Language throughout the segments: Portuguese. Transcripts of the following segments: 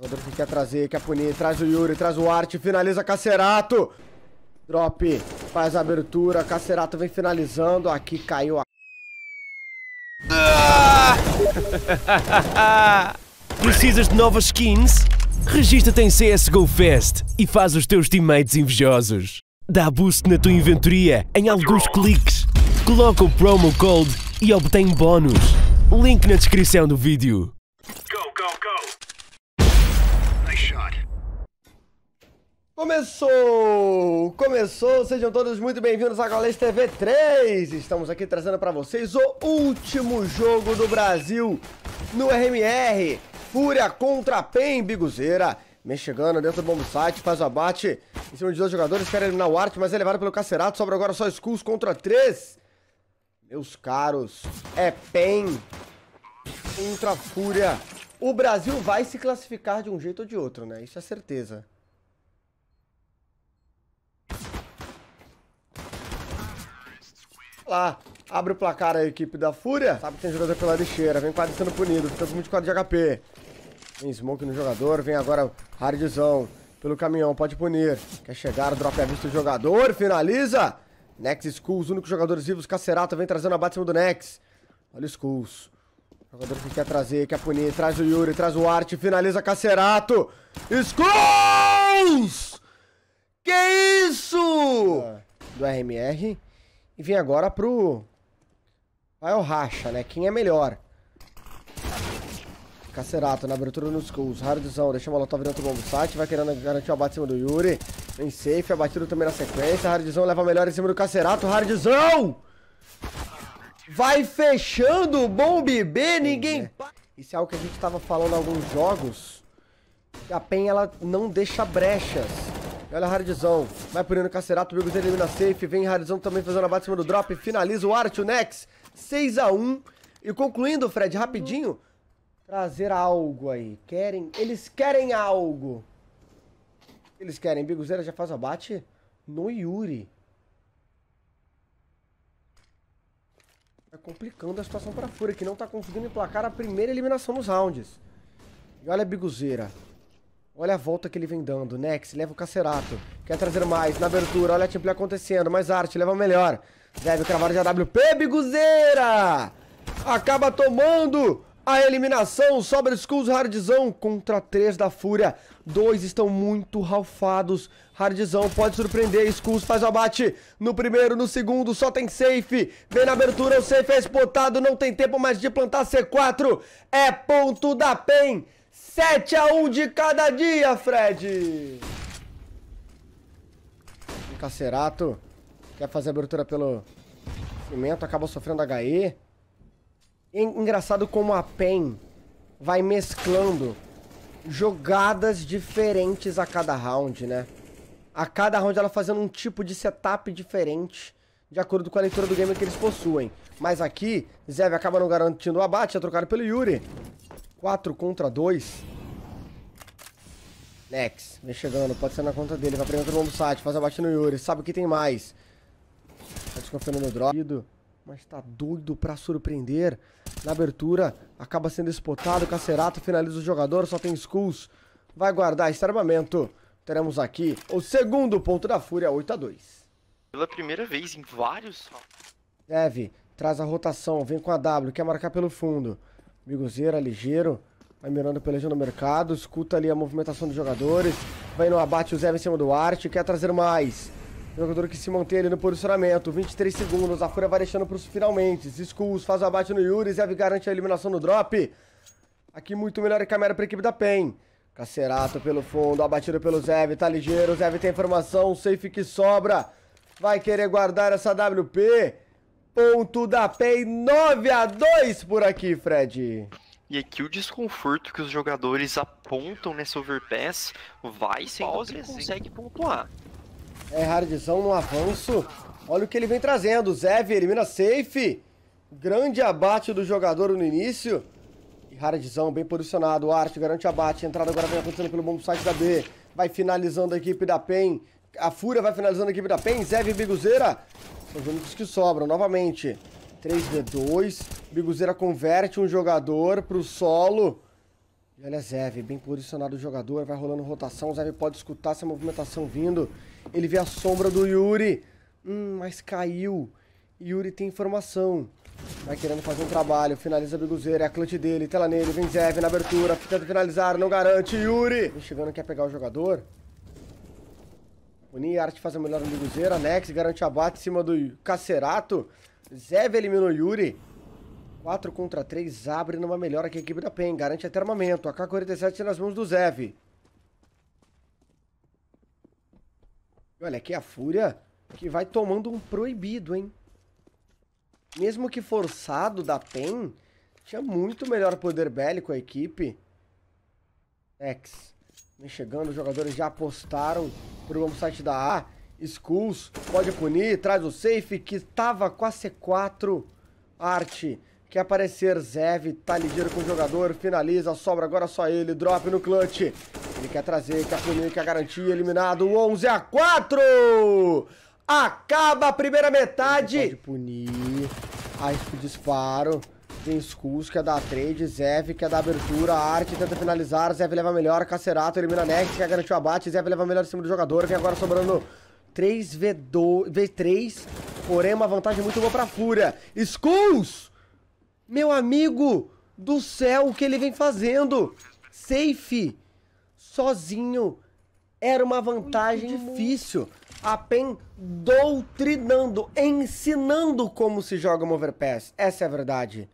Jogador que quer trazer, quer punir. Traz o Yuri, traz o Art, finaliza Cacerato. Drop, faz a abertura. Cacerato vem finalizando. Aqui caiu a... Precisas de novas skins? Regista-te em CSGO Fest e faz os teus teammates invejosos. Dá boost na tua inventoria em alguns cliques. Coloca o promo code e obtém bônus. Link na descrição do vídeo. Go, go, go. Começou! Começou! Sejam todos muito bem-vindos à Galês TV 3! Estamos aqui trazendo para vocês o último jogo do Brasil no RMR. Fúria contra Pen Biguzeira. Vem chegando dentro do bomb site, faz o abate em cima de dois jogadores, quer eliminar o Art, mas é levado pelo Cacerato. Sobra agora só Skulls contra três. Meus caros, é Pen contra Fúria. O Brasil vai se classificar de um jeito ou de outro, né? Isso é certeza. lá. Abre o placar a equipe da Fúria. Sabe que tem jogador pela lixeira. Vem quase sendo punido. Fica com 24 de HP. Vem smoke no jogador. Vem agora hardzão pelo caminhão. Pode punir. Quer chegar. Drop a vista do jogador. Finaliza. Nex Skulls. Únicos jogadores vivos. Cacerato vem trazendo a bate em cima do Nex. Olha o Skulls. Jogador que quer trazer, quer punir. Traz o Yuri, traz o Art. Finaliza Cacerato. Skulls! Que isso? É. Do RMR. E vem agora pro... Vai o racha, né? Quem é melhor? Cacerato na abertura nos skulls. Hardzão deixa o Molotov dentro do bombo site. Vai querendo garantir o abate em cima do Yuri. Vem safe, abatido também na sequência. Hardzão leva melhor em cima do Cacerato. Hardzão! Vai fechando o bombe B, ninguém... É. Isso é algo que a gente estava falando em alguns jogos. A PEN, ela não deixa brechas. Olha a é Hardzão. Vai por no Cacerato, o Bigos elimina safe. Vem Hardzão também fazendo a bate em cima do drop. Finaliza o Art, o Nex. 6x1. E concluindo, Fred, rapidinho. Trazer algo aí. Querem. Eles querem algo. Eles querem. Biguzeira já faz o abate no Yuri. Tá complicando a situação pra Fúria, que não tá conseguindo emplacar a primeira eliminação nos rounds. E olha a Biguzeira. Olha a volta que ele vem dando. Nex, leva o Cacerato. Quer trazer mais. Na abertura, olha a teamplay acontecendo. Mais arte, leva o melhor. Deve cravar de AWP. Biguzeira! Acaba tomando a eliminação. Sobra Skulls Hardzão contra 3 da Fúria. Dois estão muito ralfados. Hardzão pode surpreender. Skulls faz o abate no primeiro, no segundo. Só tem safe. Vem na abertura. O safe é espotado. Não tem tempo mais de plantar C4. É ponto da PEN. 7 a 1 de cada dia, Fred. Cacerato. Quer fazer abertura pelo cimento, acaba sofrendo HE. Engraçado como a PEN vai mesclando jogadas diferentes a cada round, né? A cada round ela fazendo um tipo de setup diferente de acordo com a leitura do game que eles possuem. Mas aqui, Zev acaba não garantindo o abate, é trocado pelo Yuri. 4 contra 2. Nex, vem chegando. Pode ser na conta dele. Vai prender todo mundo site. Faz a batida no Yuri. Sabe o que tem mais. Tá desconfiando no drop. Mas tá doido pra surpreender. Na abertura, acaba sendo espotado. Cacerato finaliza o jogador. Só tem Skulls. Vai guardar esse armamento. Teremos aqui o segundo ponto da Fúria 8x2. Pela primeira vez em vários... Deve. Traz a rotação. Vem com a W. Quer marcar pelo fundo. Miguzeira, ligeiro. Vai mirando, pelejando no mercado. Escuta ali a movimentação dos jogadores. Vai no abate o Zé em cima do Arte. Quer trazer mais. Jogador que se mantém ali no posicionamento. 23 segundos. A Fúria vai deixando para os finalmente. Skulls faz o abate no Yuri. Zev garante a eliminação no drop. Aqui muito melhor que a mera para a equipe da PEN. Cacerato pelo fundo. Abatido pelo Zev. Tá ligeiro. Zev tem informação. Safe que sobra. Vai querer guardar essa WP ponto da Pen 9 a 2 por aqui, Fred. E aqui o desconforto que os jogadores apontam nessa overpass vai sem e consegue pontuar. É Hardzão no avanço. Olha o que ele vem trazendo. Zev elimina safe. Grande abate do jogador no início. E Hardzão bem posicionado. O Arte garante abate. entrada agora vem acontecendo pelo bom site da B. Vai finalizando a equipe da PEN. A Fúria vai finalizando a equipe da PEN. Zev e Biguzeira são os únicos que sobram. Novamente, 3 v 2 Biguzeira converte um jogador pro solo. E olha Zev, bem posicionado o jogador, vai rolando rotação. O Zev pode escutar essa movimentação vindo. Ele vê a sombra do Yuri. Hum, mas caiu. Yuri tem informação. Vai querendo fazer um trabalho, finaliza a Biguzeira, é a clutch dele, tela nele, vem Zev na abertura, tenta finalizar, não garante, Yuri! Vem chegando, quer pegar o jogador? arte faz a melhor amiguzeira. Nex garante abate em cima do Cacerato. Zev elimina o Yuri. 4 contra 3, abre numa melhora que a equipe da PEN. Garante até armamento. AK-47 nas mãos do Zev. olha aqui é a Fúria que vai tomando um proibido, hein? Mesmo que forçado da PEN, tinha muito melhor poder bélico a equipe. Nex. Vem chegando, os jogadores já apostaram pro um site da A. Skulls pode punir, traz o safe que estava com a C4. Arte quer aparecer, Zev tá ligeiro com o jogador, finaliza, sobra agora só ele, drop no clutch. Ele quer trazer, quer punir, quer garantir, eliminado, 11 a 4! Acaba a primeira metade! Ele pode punir, aí o disparo tem Skulls, que é da trade, Zev, que é da abertura, Arte tenta finalizar, Zev leva melhor, Cacerato elimina Nex, que garantiu o abate, Zev leva melhor em cima do jogador, vem agora sobrando 3v2, V3, porém uma vantagem muito boa pra Fúria. Skulls! Meu amigo do céu, o que ele vem fazendo? Safe, sozinho, era uma vantagem difícil. A PEN doutrinando, ensinando como se joga um overpass. Essa é a verdade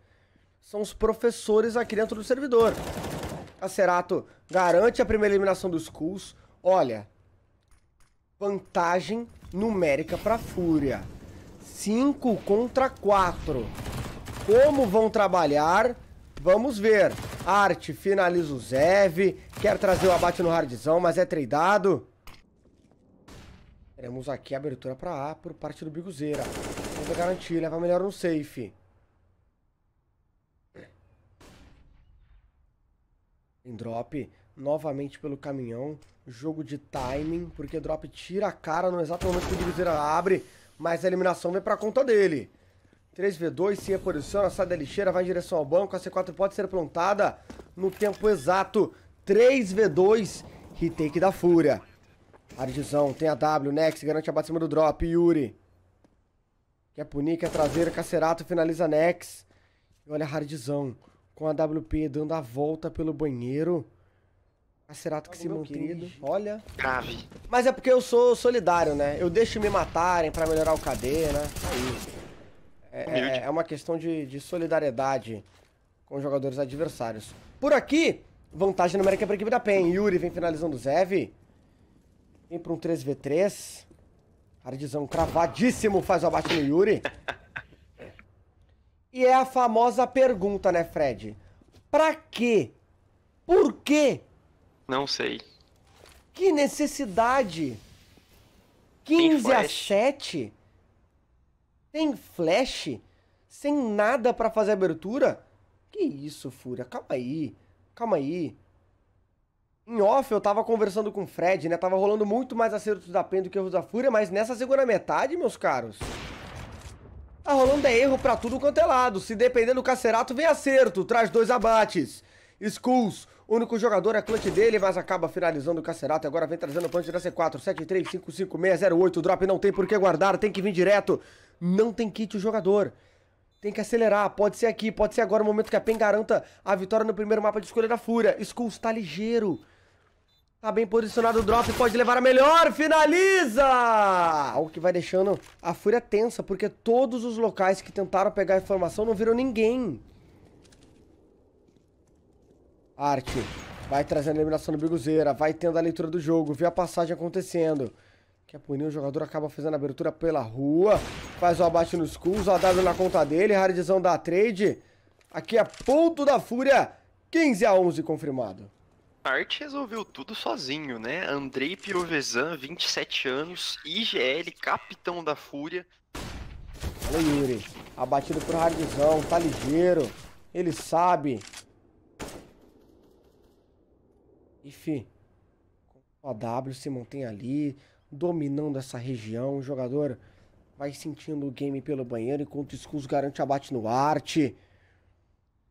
são os professores aqui dentro do servidor. Acerato garante a primeira eliminação dos Skulls. Olha, vantagem numérica para Fúria. 5 contra 4. Como vão trabalhar? Vamos ver. Arte finaliza o Zev. Quer trazer o abate no hardzão, mas é treidado. Teremos aqui a abertura para A por parte do Biguzeira. Vamos garantir, leva melhor no safe. em drop, novamente pelo caminhão, jogo de timing, porque drop tira a cara no exato momento que o Cruzeiro abre, mas a eliminação vem pra conta dele. 3v2 se reposiciona, sai da é lixeira, vai em direção ao banco, a C4 pode ser plantada no tempo exato. 3v2, retake da fúria. Ardizão tem a W, Nex garante a bate cima do drop, Yuri. Quer punir, quer traseira, Cacerato finaliza Nex. E olha a Hardzão com a WP dando a volta pelo banheiro. Cacerato que se é mantido Olha. Grave. Mas é porque eu sou solidário, né? Eu deixo me matarem para melhorar o KD, né? Aí. É, é, é, uma questão de, de solidariedade com os jogadores adversários. Por aqui, vantagem numérica para a equipe da PEN. Yuri vem finalizando o Zev. Vem para um 3v3. Hardzão cravadíssimo faz o abate no Yuri. E é a famosa pergunta, né, Fred? Pra quê? Por quê? Não sei. Que necessidade? 15 a 7? Tem flash? Sem nada para fazer abertura? Que isso, Fúria? Calma aí. Calma aí. Em off, eu tava conversando com o Fred, né? Tava rolando muito mais acertos da PEN do que erros da Fúria, mas nessa segunda metade, meus caros, Tá rolando é erro pra tudo quanto é lado. Se dependendo do Cacerato, vem acerto. Traz dois abates. Skulls, único jogador é clutch dele, mas acaba finalizando o Cacerato. Agora vem trazendo o punch da C4. 7355608. Drop não tem por que guardar, tem que vir direto. Não tem kit o jogador. Tem que acelerar, pode ser aqui, pode ser agora o momento que a PEN garanta a vitória no primeiro mapa de escolha da Fúria. Skulls tá ligeiro. Tá bem posicionado o drop, pode levar a melhor, finaliza! O que vai deixando a fúria tensa, porque todos os locais que tentaram pegar a informação não viram ninguém. Arte, vai trazendo a eliminação do Biguzeira, vai tendo a leitura do jogo, vê a passagem acontecendo. Quer punir, o jogador acaba fazendo a abertura pela rua, faz o abate nos cools, a W na conta dele, Hardzão da trade. Aqui é ponto da fúria, 15 a 11 confirmado. Art resolveu tudo sozinho, né? Andrei Piovesan, 27 anos, IGL, capitão da Fúria. Olha Yuri, abatido por Hardzão, tá ligeiro, ele sabe. Enfim, com a W se mantém ali, dominando essa região, o jogador vai sentindo o game pelo banheiro enquanto o Skulls garante abate no Art. A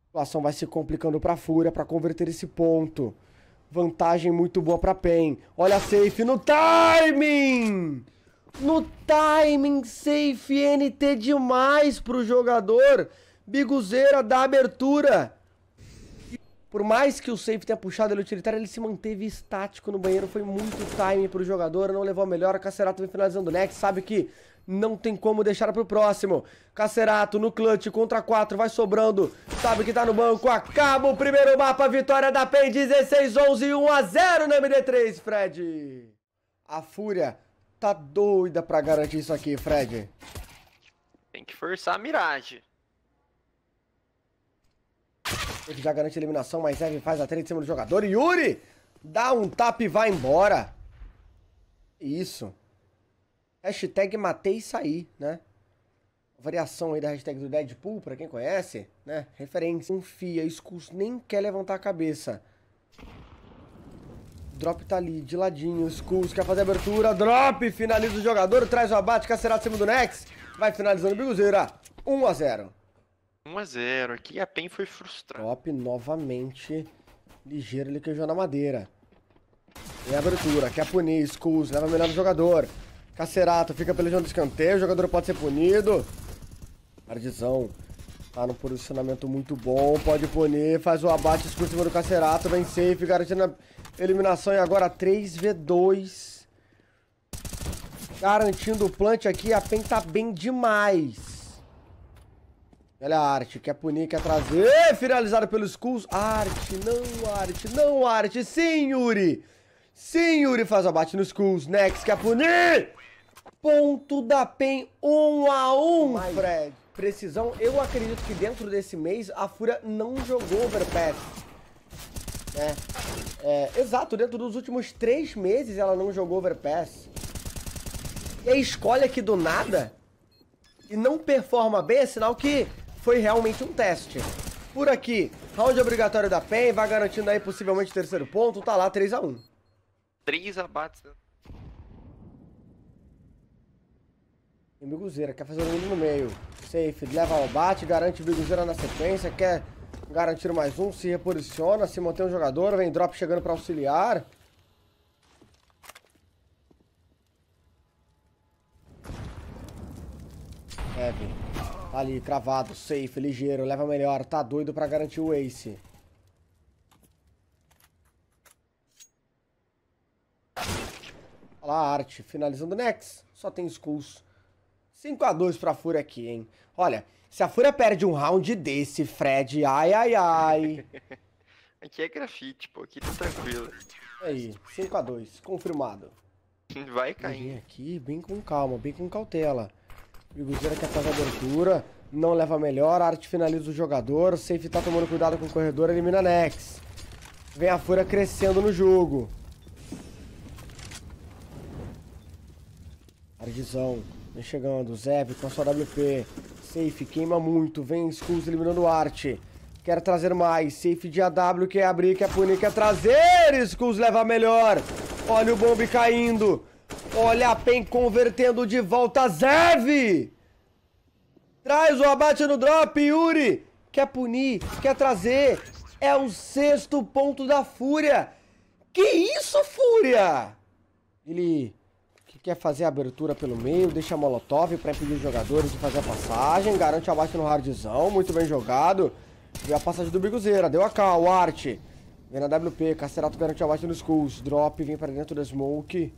situação vai se complicando pra Fúria para converter esse ponto. Vantagem muito boa pra PEN. Olha a safe no timing! No timing, safe NT demais pro jogador. Biguzeira da abertura. Por mais que o safe tenha puxado ele utilitário, ele se manteve estático no banheiro. Foi muito time pro jogador, não levou a melhor. Cacerato vem finalizando o next, sabe que não tem como deixar pro próximo. Cacerato no clutch, contra 4, vai sobrando. Sabe que tá no banco, acaba o primeiro mapa, vitória da PEN, 16, 11, 1 a 0 no MD3, Fred. A Fúria tá doida pra garantir isso aqui, Fred. Tem que forçar a miragem. Ele já garante a eliminação, mas Evan faz a treta em cima do jogador. Yuri dá um tap e vai embora. Isso. Hashtag matei e saí, né? Variação aí da hashtag do Deadpool, pra quem conhece, né? Referência. Confia, Skulls nem quer levantar a cabeça. Drop tá ali, de ladinho, Skulls quer fazer abertura, drop, finaliza o jogador, traz o abate, cacerado em cima do Nex, vai finalizando o Biguzeira, 1 a 0 1 a 0 aqui a PEN foi frustrada. Drop novamente, ligeiro, ele queijou na madeira. Em abertura, quer punir, Skulls, leva melhor do jogador, Cacerato, fica pelejando escanteio, o jogador pode ser punido. Ardizão. Tá num posicionamento muito bom, pode punir, faz o abate exclusivo do Cacerato, vem safe, garantindo a eliminação e agora 3v2. Garantindo o plant aqui, a PEN tá bem demais. Olha a arte, quer punir, quer trazer, finalizado pelo Skulls. Arte, não arte, não arte, sim, Yuri. Sim, Yuri faz o abate no Skulls, Nex quer punir. Ponto da PEN 1 a 1 Fred. Precisão, eu acredito que dentro desse mês a Fúria não jogou overpass. Né? É, exato, dentro dos últimos três meses ela não jogou overpass. E aí escolhe aqui do nada e não performa bem, é sinal que foi realmente um teste. Por aqui, round obrigatório da PEN, vai garantindo aí possivelmente o terceiro ponto, tá lá 3x1. 3 abates, né? Tem Biguzeira, quer fazer o mundo no meio. Safe, leva ao bate, garante o Biguzeira na sequência, quer garantir mais um, se reposiciona, se mantém um jogador, vem drop chegando para auxiliar. Heavy. Tá ali, cravado, safe, ligeiro, leva melhor, tá doido para garantir o ace. Olha lá arte, finalizando o Nex, só tem Skulls. 5x2 pra Fúria aqui, hein? Olha, se a Fúria perde um round desse, Fred, ai, ai, ai. aqui é grafite, pô, aqui tá tranquilo. É Aí, 5x2, confirmado. Vai cair. Vem aqui, bem com calma, bem com cautela. Biguzeira que faz a abertura, não leva melhor, arte finaliza o jogador, safe tá tomando cuidado com o corredor, elimina a Nex. Vem a Fúria crescendo no jogo. Ardizão. Vem chegando, Zev com a sua WP. Safe queima muito, vem Skulls eliminando arte. Quer trazer mais, safe de AW, quer abrir, quer punir, quer trazer. Skulls leva melhor. Olha o bombe caindo. Olha a PEN convertendo de volta. Zev! Traz o abate no drop, Yuri! Quer punir, quer trazer. É o sexto ponto da Fúria. Que isso, Fúria? Ele quer fazer a abertura pelo meio, deixa a molotov para impedir os jogadores de fazer a passagem, garante a bate no hardzão, muito bem jogado. E a passagem do Biguzeira, deu a cá, o Art. Vem na WP, Cacerato garante a bate nos Skulls, drop, vem para dentro do Smoke.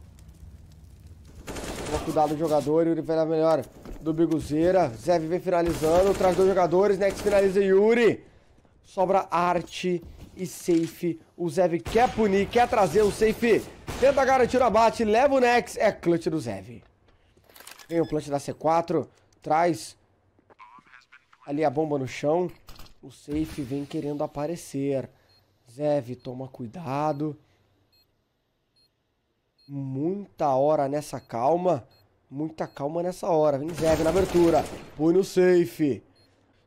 Toma cuidado do jogador, Yuri vai na melhor do Biguzeira, Zev vem finalizando, traz dois jogadores, next finaliza Yuri. Sobra Art e Safe, o Zev quer punir, quer trazer o Safe Tenta garantir o abate, leva o Nex, é clutch do Zev. Vem o plant da C4, traz ali a bomba no chão. O safe vem querendo aparecer. Zev, toma cuidado. Muita hora nessa calma. Muita calma nessa hora. Vem Zev na abertura. Põe no safe.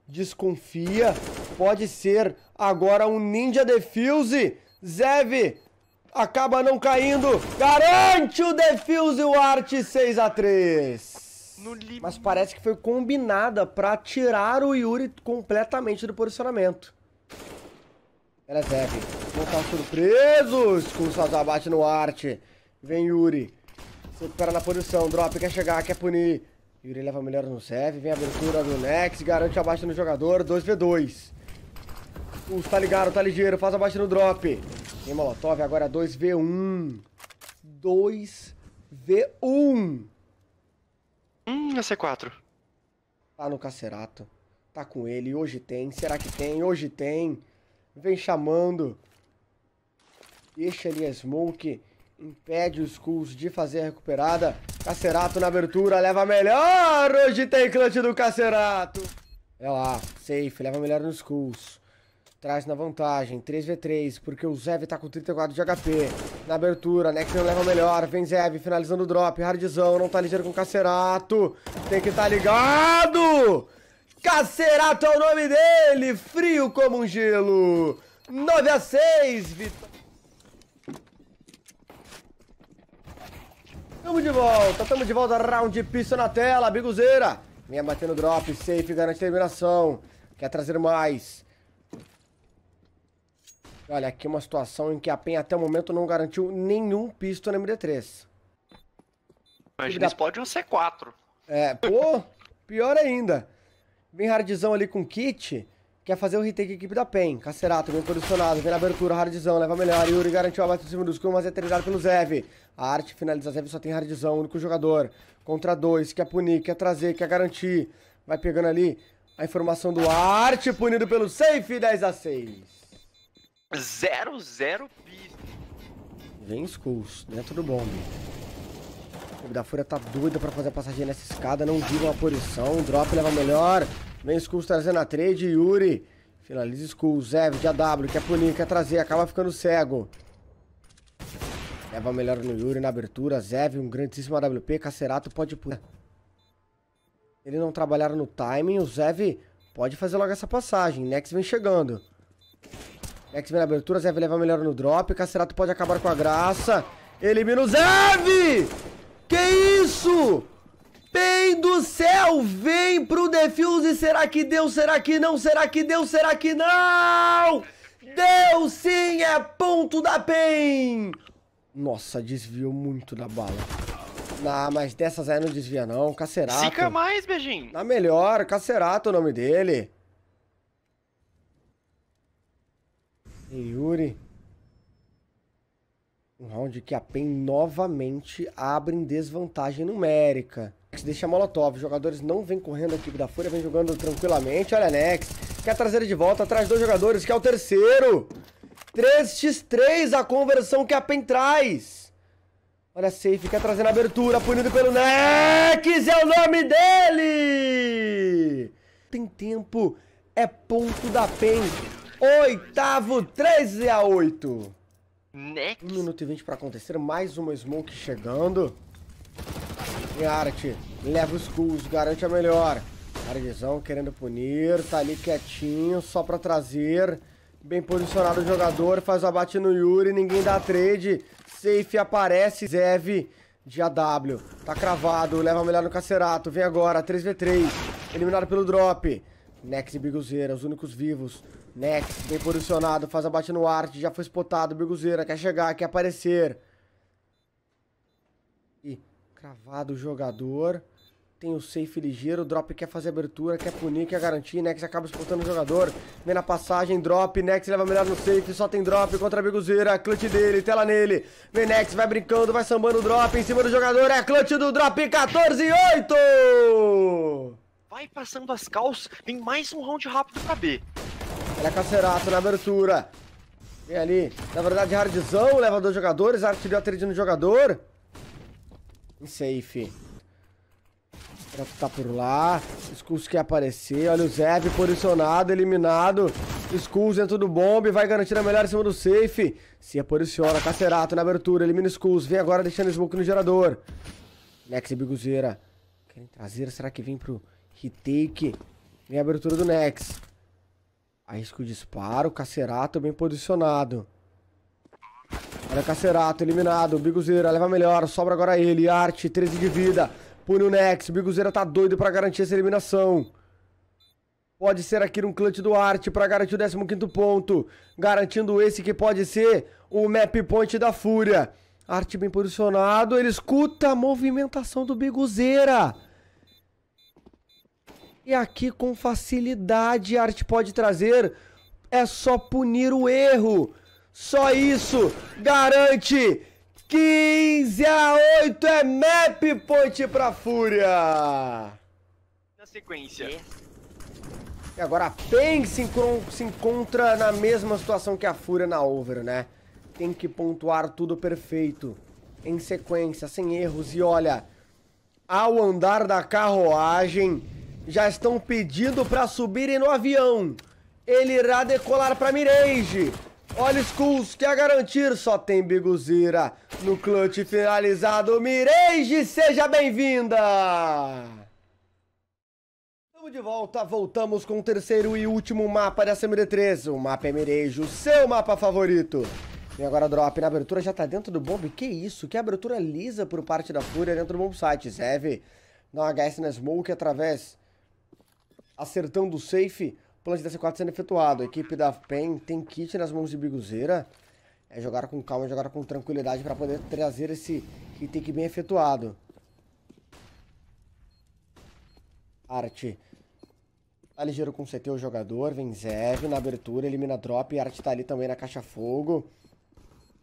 Desconfia. Pode ser agora um Ninja Defuse. Zev Acaba não caindo. Garante o defuse o Art 6x3. Mas parece que foi combinada pra tirar o Yuri completamente do posicionamento. estar Não com tá o seu abate no Art. Vem Yuri. Se recupera na posição. Drop quer chegar, quer punir. Yuri leva melhor no serve, vem a abertura do Nex, garante a no jogador, 2v2. Os tá ligado, tá ligeiro, faz a baixa no drop. Tem molotov, agora 2v1. É 2v1. Hum, é C4. Tá no cacerato. Tá com ele, hoje tem. Será que tem? Hoje tem. Vem chamando. Deixa ali a Smoke. Impede os Skulls de fazer a recuperada. Cacerato na abertura, leva melhor. Hoje tem clutch do Cacerato. É lá, safe, leva melhor nos Skulls. Traz na vantagem, 3v3, porque o Zev tá com 34 de HP. Na abertura, não leva melhor, vem Zev finalizando o drop, hardzão, não tá ligeiro com Cacerato. Tem que tá ligado! Cacerato é o nome dele, frio como um gelo. 9 a 6, vitória. Tamo de volta, tamo de volta, round de pista na tela, biguzeira. Vinha batendo drop, safe, garante a eliminação. Quer trazer mais. Olha, aqui é uma situação em que a PEN até o momento não garantiu nenhum pisto no MD3. Imagina, da... pode um C4. É, pô, pior ainda. Vem hardzão ali com kit. Quer fazer o retake equipe da PEN. Cacerato, bem posicionado, vem na abertura, hardzão, leva melhor. Yuri garantiu a base por cima dos escuro, mas é treinado pelo Zev. A arte finaliza, Zev só tem hardzão, único jogador. Contra dois, quer punir, quer trazer, quer garantir. Vai pegando ali a informação do arte, punido pelo safe, 10 a 6. Zero, zero pista. Vem Skulls, dentro né? do bombe. O da Fúria tá doido pra fazer a passagem nessa escada, não digam a posição. Drop leva melhor. Vem Skulls trazendo a trade, Yuri. Finaliza Skulls, Zev de AW, quer punir, quer trazer, acaba ficando cego. Leva melhor no Yuri na abertura. Zev, um grandíssimo AWP. Cacerato pode... Ele não trabalharam no timing. O Zev pode fazer logo essa passagem. Nex vem chegando. X-Men abertura, Zev leva melhor no drop. Cacerato pode acabar com a graça. Elimina o Zev! Que isso? Bem do céu, vem pro defuse. Será que deu? Será que não? Será que deu? Será que não? Deu sim, é ponto da PEN! Nossa, desviou muito da bala. Ah, mas dessas aí não desvia não, Cacerato. Fica mais, beijinho. Na melhor, Cacerato é o nome dele. E Yuri. Um round que a PEN novamente abre em desvantagem numérica. Nex deixa Molotov, os jogadores não vêm correndo, aqui equipe da Fúria vem jogando tranquilamente. Olha Nex, quer trazer ele de volta, atrás dois jogadores, que é o terceiro. 3x3 a conversão que a PEN traz. Olha safe, quer trazer na abertura, punido pelo Nex, é o nome dele! Tem tempo, é ponto da PEN. Oitavo, 13 a 8. Next. 1 minuto e 20 para acontecer. Mais uma Smoke chegando. E Arte leva os cools, garante a melhor. Argizão querendo punir, tá ali quietinho, só pra trazer. Bem posicionado o jogador, faz o abate no Yuri, ninguém dá trade. Safe aparece, Zev de AW. Tá cravado, leva a melhor no Cacerato, vem agora, 3v3. Eliminado pelo drop. Nex e Biguzeira, os únicos vivos. Nex, né? bem posicionado, faz a bate no arte, já foi spotado, Birguzeira quer chegar, quer aparecer. E cravado o jogador. Tem o safe ligeiro, o drop quer fazer abertura, quer punir, quer garantir, Nex acaba espotando o jogador. Vem na passagem, drop, Nex leva melhor no safe, só tem drop contra a Biguzeira, clutch dele, tela nele. Vem Nex, vai brincando, vai sambando o drop em cima do jogador, é clutch do drop, 14 8! Vai passando as calças, vem mais um round rápido pra B. Olha a é Cacerato na abertura. Vem ali. Na verdade, hardzão, leva dois jogadores, artilho atredindo o jogador. E safe. Trato tá por lá. Skulls quer aparecer. Olha o Zev posicionado, eliminado. Skulls dentro do bomb, vai garantir a melhor em cima do safe. Se posiciona, Cacerato na abertura, elimina Skulls. Vem agora deixando smoke no gerador. Nex e Biguzeira. Querem trazer, será que vem pro retake? Vem a abertura do Nex. Arrisco o disparo. Cacerato bem posicionado. Olha Cacerato, eliminado. Biguzeira leva melhor. Sobra agora ele. Arte, 13 de vida. Pune o Nex. Biguzeira tá doido pra garantir essa eliminação. Pode ser aqui um clutch do Arte pra garantir o 15 ponto. Garantindo esse que pode ser o map point da Fúria. Arte bem posicionado. Ele escuta a movimentação do Biguzeira. E aqui com facilidade a arte pode trazer. É só punir o erro. Só isso garante 15 a 8 é map point pra Fúria. Na sequência. E agora a Peng se, se encontra na mesma situação que a Fúria na over, né? Tem que pontuar tudo perfeito. Em sequência, sem erros. E olha, ao andar da carruagem... Já estão pedindo para subirem no avião. Ele irá decolar para Mirage. Olha Skulls quer garantir, só tem Biguzira. No clutch finalizado, Mirage, seja bem-vinda! Estamos de volta, voltamos com o terceiro e último mapa dessa MD3, o mapa é Mirage, o seu mapa favorito. E agora drop na abertura, já tá dentro do bomb, que isso, que abertura lisa por parte da Fúria dentro do bomb site, Zev. Dá um HS na Smoke através acertando o safe, o plano da C4 sendo efetuado. A equipe da PEN tem kit nas mãos de Biguzeira. É jogar com calma, é jogar com tranquilidade para poder trazer esse item bem efetuado. Arte. Tá ligeiro com CT o jogador, vem Zev na abertura, elimina drop, Arte tá ali também na caixa fogo.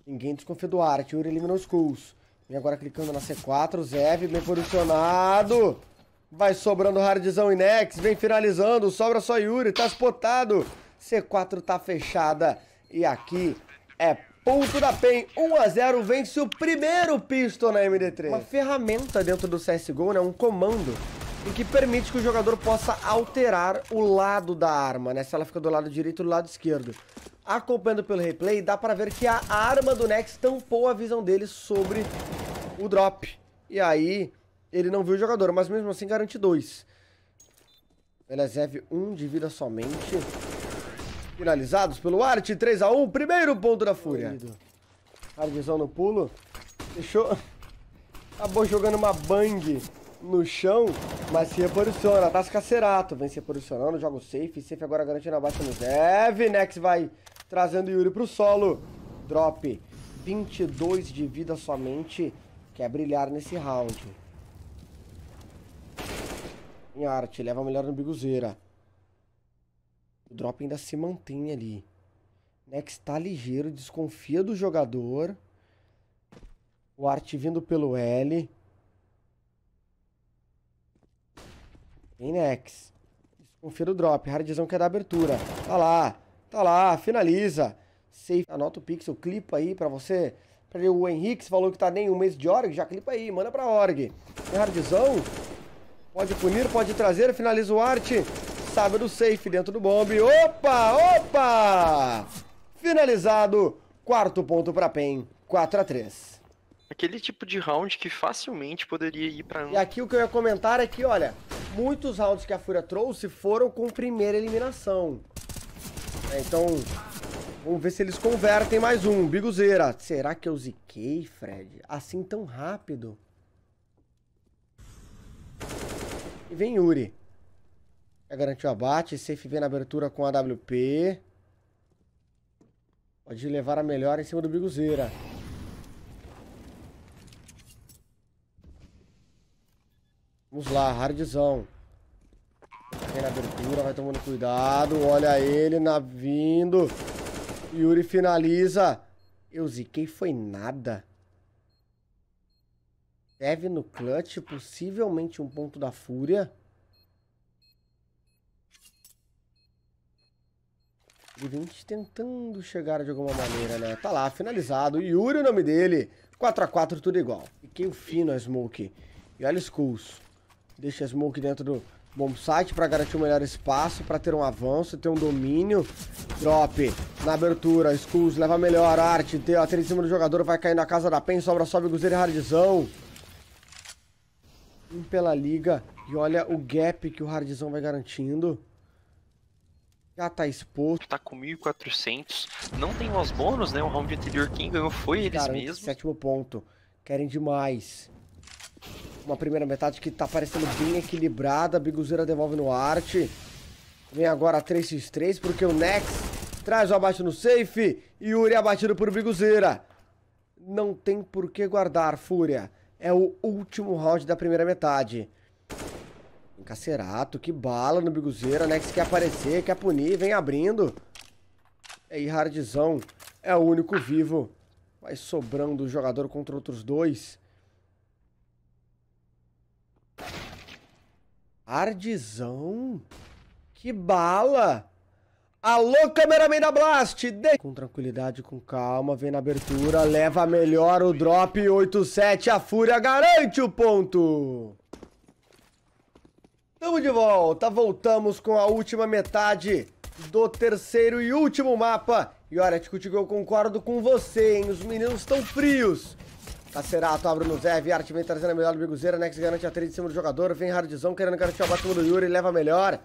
Ninguém desconfia do Arte, Yuri elimina os Skulls. Vem agora clicando na C4, Zev bem posicionado. Vai sobrando hardzão Nex, vem finalizando, sobra só Yuri, tá spotado. C4 tá fechada e aqui é ponto da PEN. 1x0, vence o primeiro pistol na MD3. Uma ferramenta dentro do CSGO, né, um comando, em que permite que o jogador possa alterar o lado da arma, né, se ela fica do lado direito ou do lado esquerdo. Acompanhando pelo replay, dá pra ver que a arma do Nex tampou a visão dele sobre o drop. E aí, ele não viu o jogador, mas mesmo assim garante dois. reserve um de vida somente. Finalizados pelo Arte, 3x1, primeiro ponto da Fúria. Hardzão no pulo. Deixou... Acabou jogando uma bang no chão, mas se reposiciona. Tasca Cacerato vem se reposicionando, joga o safe. Safe agora garantindo a baixa no Zev. Nex vai trazendo Yuri pro solo. Drop 22 de vida somente. Quer brilhar nesse round. Em arte, leva a melhor no Biguzeira. O drop ainda se mantém ali. Nex tá ligeiro, desconfia do jogador. O arte vindo pelo L. Vem Nex. Desconfia do drop. Hardzão quer dar abertura. Tá lá. Tá lá. Finaliza. Safe. Anota o pixel. Clipa aí pra você. O Henrique falou que tá nem um mês de org. Já clipa aí. Manda pra org. Tem Hardzão. Pode punir, pode trazer, finaliza o arte. sabe do safe dentro do bombe. Opa, opa! Finalizado. Quarto ponto para PEN, 4 a 3 Aquele tipo de round que facilmente poderia ir para... E aqui o que eu ia comentar é que, olha, muitos rounds que a Fúria trouxe foram com primeira eliminação. É, então, vamos ver se eles convertem mais um. Biguzeira, será que eu ziquei, Fred? Assim tão rápido? E vem Yuri. Já garantiu abate. Safe vem na abertura com a AWP. Pode levar a melhor em cima do Biguzeira. Vamos lá, hardzão. Vem na abertura, vai tomando cuidado. Olha ele na vindo. Yuri finaliza. Eu ziquei, foi nada. Deve no clutch, possivelmente um ponto da fúria. E 20 tentando chegar de alguma maneira, né? Tá lá, finalizado. Yuri, o nome dele. 4x4, tudo igual. Fiquei fino a Smoke. E olha os Skulls. Deixa a Smoke dentro do bom site para garantir o um melhor espaço, para ter um avanço, ter um domínio. Drop na abertura. Skulls leva melhor. Arte, tem a em cima do jogador, vai caindo a casa da Pen. Sobra, sobe, Guzeiro e Hardzão pela liga. E olha o gap que o Hardzão vai garantindo. Já tá exposto. Tá com 1.400. Não tem os bônus, né? O round anterior quem ganhou foi eles Garante mesmos. Sétimo ponto. Querem demais. Uma primeira metade que tá parecendo bem equilibrada. Biguzeira devolve no arte. Vem agora 3x3, porque o Nex traz o abate no safe. E Yuri abatido por Biguzeira. Não tem por que guardar, Fúria é o último round da primeira metade. Encacerato, que bala no biguzeiro. Anex quer aparecer, quer punir, vem abrindo. É e Hardzão é o único vivo. Vai sobrando o jogador contra outros dois. Hardzão. Que bala! Alô, cameraman da Blast! De... Com tranquilidade, com calma, vem na abertura, leva melhor o drop 8-7, a Fúria garante o ponto! Tamo de volta, voltamos com a última metade do terceiro e último mapa. E olha, Ticutico, eu concordo com você, hein? Os meninos estão frios. Cacerato abre no Zev, Viarte vem trazendo a melhor do Biguzeira, Nex garante a 3 em cima do jogador, vem Hardzão querendo garantir o abate do Yuri, leva melhor.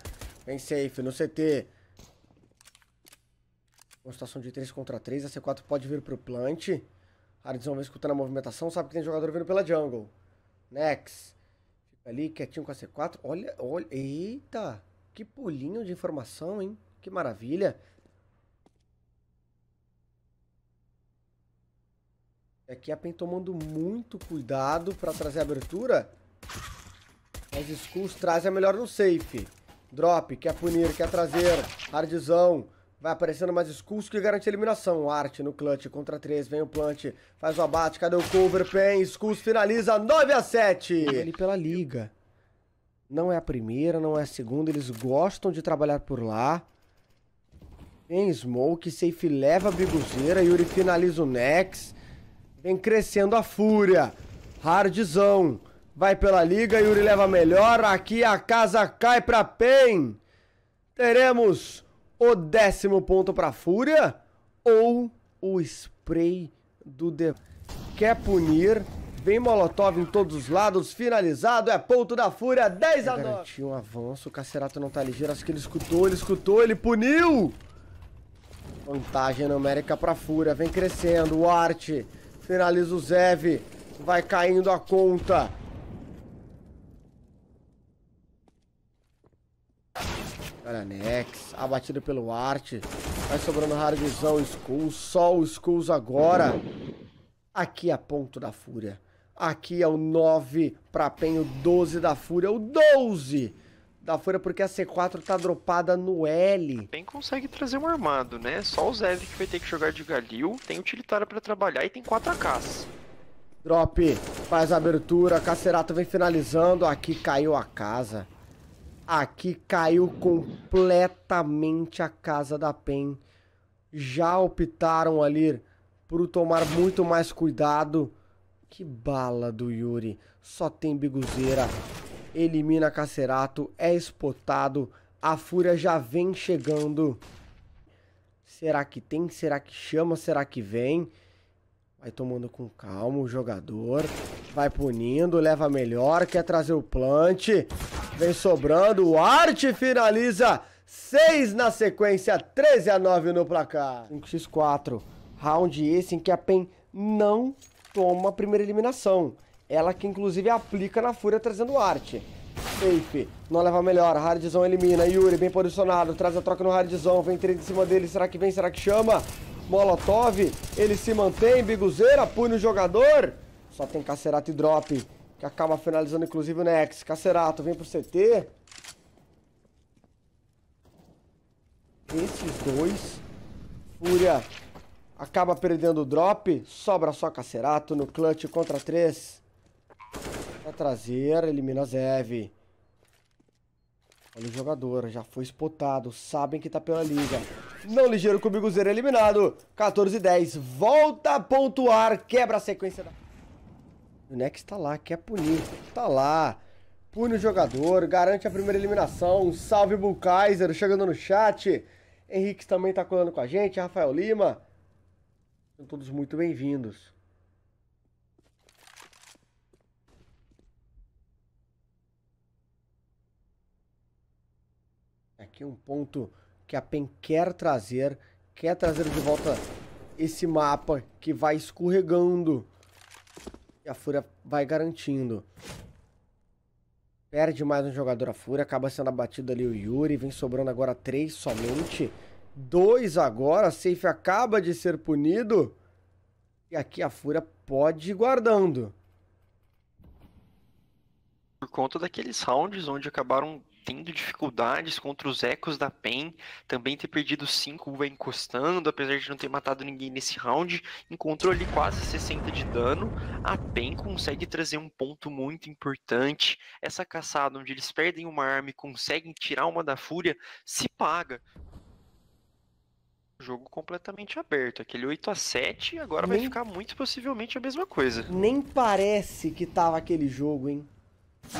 Vem safe no CT uma situação de 3 contra 3, a C4 pode vir pro plant. Hardzão vem escutando a movimentação, sabe que tem jogador vindo pela jungle. Nex. Fica ali quietinho com a C4. Olha, olha. Eita! Que pulinho de informação, hein? Que maravilha. Aqui é a PEN tomando muito cuidado para trazer a abertura. As Skulls trazem a melhor no safe. Drop, quer punir, quer trazer. Hardzão. Vai aparecendo mais Skulls que garante a eliminação. Arte no clutch, contra 3, vem o plant, faz o abate, cadê o cover? Pen, Skulls finaliza 9 a 7 Ali pela liga. Não é a primeira, não é a segunda, eles gostam de trabalhar por lá. Vem Smoke, Safe leva a biguzeira, Yuri finaliza o Nex. Vem crescendo a fúria. Hardzão. Vai pela liga, Yuri leva melhor. Aqui a casa cai pra Pen. Teremos o décimo ponto pra Fúria ou o spray do De... Quer punir, vem Molotov em todos os lados, finalizado, é ponto da Fúria, 10 a 9. tinha um avanço, o Cacerato não tá ligeiro, acho que ele escutou, ele escutou, ele puniu. Vantagem numérica pra Fúria, vem crescendo, o Arte finaliza o Zev, vai caindo a conta. Aranex, abatido pelo Arte. Vai sobrando hardzão, Skulls, só o Skulls agora. Aqui a é ponto da fúria. Aqui é o 9 pra PEN, o 12 da fúria, o 12 da fúria, porque a C4 tá dropada no L. PEN consegue trazer um armado, né? Só o Zev que vai ter que jogar de Galil, tem utilitário pra trabalhar e tem 4 AKs. Drop faz a abertura, Cacerato vem finalizando, aqui caiu a casa. Aqui caiu completamente a casa da PEN. Já optaram ali por tomar muito mais cuidado. Que bala do Yuri. Só tem biguzeira. Elimina Cacerato. É espotado. A Fúria já vem chegando. Será que tem? Será que chama? Será que vem? Vai tomando com calma o jogador. Vai punindo, leva melhor, quer trazer o plant. Vem sobrando, o Arte finaliza. 6 na sequência, 13 a 9 no placar. 5x4, round esse em que a PEN não toma a primeira eliminação. Ela que inclusive aplica na fúria trazendo o arte. Safe, não leva melhor, Hardzão elimina, Yuri bem posicionado, traz a troca no Hardzão, vem três em cima dele, será que vem, será que chama? Molotov, ele se mantém, Biguzeira, pune o jogador. Só tem Cacerato e Drop, que acaba finalizando inclusive o Nex. Cacerato vem pro CT. Esses dois. Fúria acaba perdendo o drop, sobra só Cacerato no clutch contra três. Na traseira, elimina Zev. Olha o jogador, já foi spotado, sabem que tá pela liga. Não ligeiro comigo, zero é eliminado. 14 e 10, volta a pontuar, quebra a sequência da... O Nex tá lá, quer punir, tá lá. Pune o jogador, garante a primeira eliminação. Salve Bull Kaiser, chegando no chat. Henrique também tá colando com a gente, Rafael Lima. todos muito bem-vindos. aqui um ponto que a PEN quer trazer. Quer trazer de volta esse mapa que vai escorregando. E a Fúria vai garantindo. Perde mais um jogador a Fúria. Acaba sendo abatido ali o Yuri. Vem sobrando agora três somente. Dois agora. safe acaba de ser punido. E aqui a Fúria pode ir guardando. Por conta daqueles rounds onde acabaram tendo dificuldades contra os ecos da PEN, também ter perdido 5, vai encostando, apesar de não ter matado ninguém nesse round, encontrou ali quase 60 de dano, a PEN consegue trazer um ponto muito importante, essa caçada onde eles perdem uma arma e conseguem tirar uma da fúria, se paga, jogo completamente aberto. Aquele 8 a 7 agora Nem... vai ficar muito possivelmente a mesma coisa. Nem parece que tava aquele jogo, hein?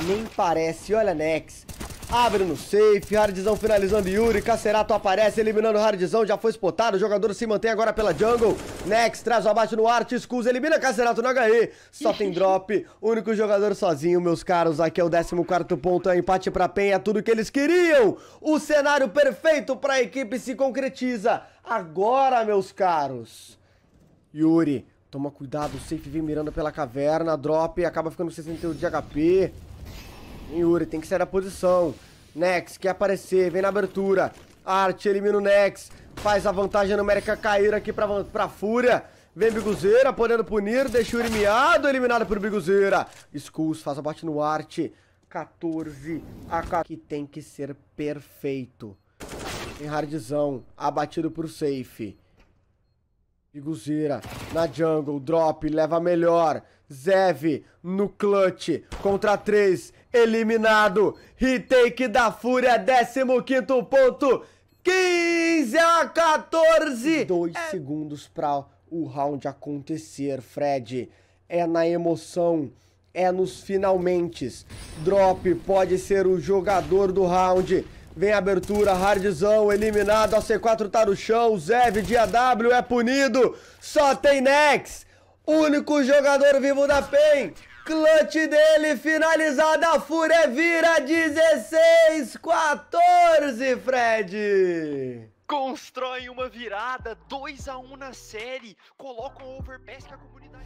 Nem parece. Olha, Nex, Abre no safe, Hardzão finalizando Yuri, Cacerato aparece, eliminando o Hardzão, já foi spotado, o jogador se mantém agora pela jungle. Nex traz o abate no arte, escusa, elimina Cacerato no HE, só tem drop, único jogador sozinho, meus caros, aqui é o 14 quarto ponto, é empate pra Penha, tudo que eles queriam. O cenário perfeito pra equipe se concretiza. Agora, meus caros, Yuri, toma cuidado, o safe vem mirando pela caverna, drop, acaba ficando com 61 de HP. Yuri, tem que sair da posição. Nex, quer aparecer, vem na abertura. Arte, elimina o Nex. Faz a vantagem numérica cair aqui pra, pra Fúria. Vem Biguzeira, podendo punir, deixa o Irmiado eliminado por Biguzeira. Skulls faz a bate no Arte. 14 a 14, que tem que ser perfeito. Em hardzão, abatido por safe. Biguzeira, na jungle, drop, leva melhor. Zev no clutch contra 3, eliminado. Retake da Fúria, 15 ponto, 15 a 14. Dois é... segundos para o round acontecer, Fred. É na emoção, é nos finalmente. Drop pode ser o jogador do round. Vem a abertura, hardzão, eliminado, a C4 tá no chão, Zev de AW é punido, só tem Nex! Único jogador vivo da PEN. Clutch dele, finalizada, Fúria vira 16, 14, Fred! Constrói uma virada, 2 a 1 na série, coloca um overpass que a comunidade...